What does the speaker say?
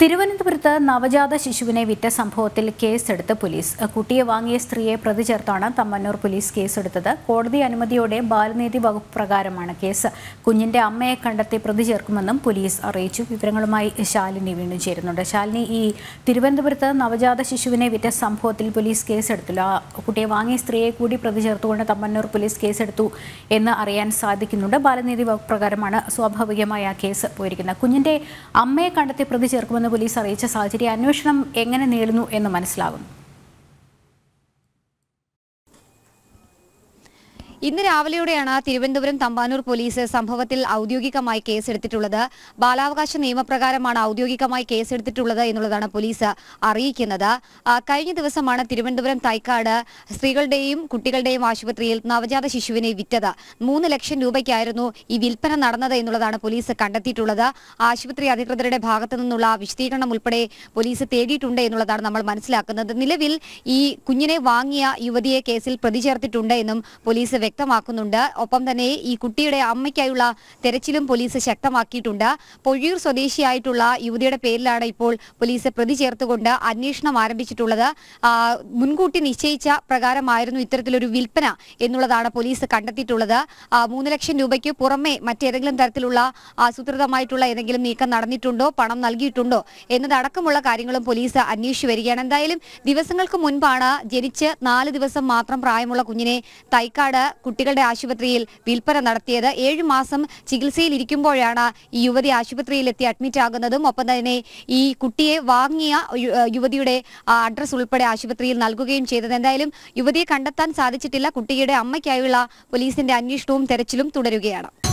തിരുവനന്തപുരത്ത് നവജാത ശിശുവിനെ വിറ്റ സംഭവത്തിൽ കേസെടുത്ത് പോലീസ് കുട്ടിയെ വാങ്ങിയ സ്ത്രീയെ പ്രതി ചേർത്താണ് തമ്മന്നൂർ പോലീസ് കേസെടുത്തത് കോടതി അനുമതിയോടെ ബാലനീതി വകുപ്പ് പ്രകാരമാണ് കേസ് കുഞ്ഞിന്റെ അമ്മയെ കണ്ടെത്തി പ്രതി ചേർക്കുമെന്നും പോലീസ് അറിയിച്ചു വിവരങ്ങളുമായി ശാലിനി വീണ്ടും ചേരുന്നുണ്ട് ശാലിനി ഈ തിരുവനന്തപുരത്ത് നവജാത ശിശുവിനെ വിറ്റ സംഭവത്തിൽ പോലീസ് കേസെടുത്തില്ല കുട്ടിയെ വാങ്ങിയ സ്ത്രീയെ കൂടി പ്രതി ചേർത്തുകൊണ്ട് തമ്മന്നൂർ പോലീസ് കേസെടുത്തു എന്ന് അറിയാൻ സാധിക്കുന്നുണ്ട് ബാലനീതി വകുപ്പ് പ്രകാരമാണ് സ്വാഭാവികമായി ആ കേസ് പോയിരിക്കുന്നത് കുഞ്ഞിന്റെ അമ്മയെ കണ്ടെത്തി പ്രതി ചേർക്കുമെന്ന് പോലീസ് അറിയിച്ച സാഹചര്യം അന്വേഷണം എങ്ങനെ നേടുന്നു എന്ന് മനസ്സിലാകുന്നു ഇന്ന് രാവിലെയോടെയാണ് തിരുവനന്തപുരം തമ്പാനൂർ പോലീസ് സംഭവത്തിൽ ഔദ്യോഗികമായി കേസെടുത്തിട്ടുള്ളത് ബാലാവകാശ നിയമപ്രകാരമാണ് ഔദ്യോഗികമായി കേസെടുത്തിട്ടുള്ളത് എന്നുള്ളതാണ് പോലീസ് അറിയിക്കുന്നത് കഴിഞ്ഞ ദിവസമാണ് തിരുവനന്തപുരം തൈക്കാട് സ്ത്രീകളുടെയും കുട്ടികളുടെയും ആശുപത്രിയിൽ നവജാത ശിശുവിനെ വിറ്റത് മൂന്ന് ലക്ഷം രൂപയ്ക്കായിരുന്നു ഈ വിൽപ്പന നടന്നത് എന്നുള്ളതാണ് പോലീസ് കണ്ടെത്തിയിട്ടുള്ളത് ആശുപത്രി അധികൃതരുടെ ഭാഗത്തു നിന്നുള്ള വിശദീകരണം ഉൾപ്പെടെ പോലീസ് തേടിയിട്ടുണ്ട് എന്നുള്ളതാണ് നമ്മൾ മനസ്സിലാക്കുന്നത് നിലവിൽ ഈ കുഞ്ഞിനെ വാങ്ങിയ യുവതിയെ കേസിൽ പ്രതി ചേർത്തിട്ടുണ്ട് എന്നും പോലീസ് വ്യക്തമാക്കുന്നുണ്ട് ഒപ്പം തന്നെ ഈ കുട്ടിയുടെ അമ്മയ്ക്കായുള്ള തെരച്ചിലും പോലീസ് ശക്തമാക്കിയിട്ടുണ്ട് പൊഴിയൂർ സ്വദേശിയായിട്ടുള്ള യുവതിയുടെ പേരിലാണ് ഇപ്പോൾ പോലീസ് പ്രതി ചേർത്തുകൊണ്ട് അന്വേഷണം ആരംഭിച്ചിട്ടുള്ളത് മുൻകൂട്ടി നിശ്ചയിച്ച പ്രകാരമായിരുന്നു ഇത്തരത്തിലൊരു വിൽപ്പന എന്നുള്ളതാണ് പോലീസ് കണ്ടെത്തിയിട്ടുള്ളത് മൂന്ന് ലക്ഷം രൂപയ്ക്ക് പുറമെ മറ്റേതെങ്കിലും തരത്തിലുള്ള ആസൂത്രിതമായിട്ടുള്ള ഏതെങ്കിലും നീക്കം നടന്നിട്ടുണ്ടോ പണം നൽകിയിട്ടുണ്ടോ എന്നതടക്കമുള്ള കാര്യങ്ങളും പോലീസ് അന്വേഷിച്ചു വരികയാണ് എന്തായാലും ദിവസങ്ങൾക്ക് മുൻപാണ് ജനിച്ച് നാല് ദിവസം മാത്രം പ്രായമുള്ള കുഞ്ഞിനെ തൈക്കാട് കുട്ടികളുടെ ആശുപത്രിയിൽ വിൽപ്പന നടത്തിയത് ഏഴു മാസം ചികിത്സയിൽ ഈ യുവതി ആശുപത്രിയിലെത്തി അഡ്മിറ്റ് ആകുന്നതും ഒപ്പം തന്നെ ഈ കുട്ടിയെ വാങ്ങിയ യുവതിയുടെ അഡ്രസ് ഉൾപ്പെടെ ആശുപത്രിയിൽ നൽകുകയും ചെയ്തത് എന്തായാലും യുവതിയെ കണ്ടെത്താൻ സാധിച്ചിട്ടില്ല കുട്ടിയുടെ അമ്മയ്ക്കായുള്ള പോലീസിന്റെ അന്വേഷണവും തെരച്ചിലും തുടരുകയാണ്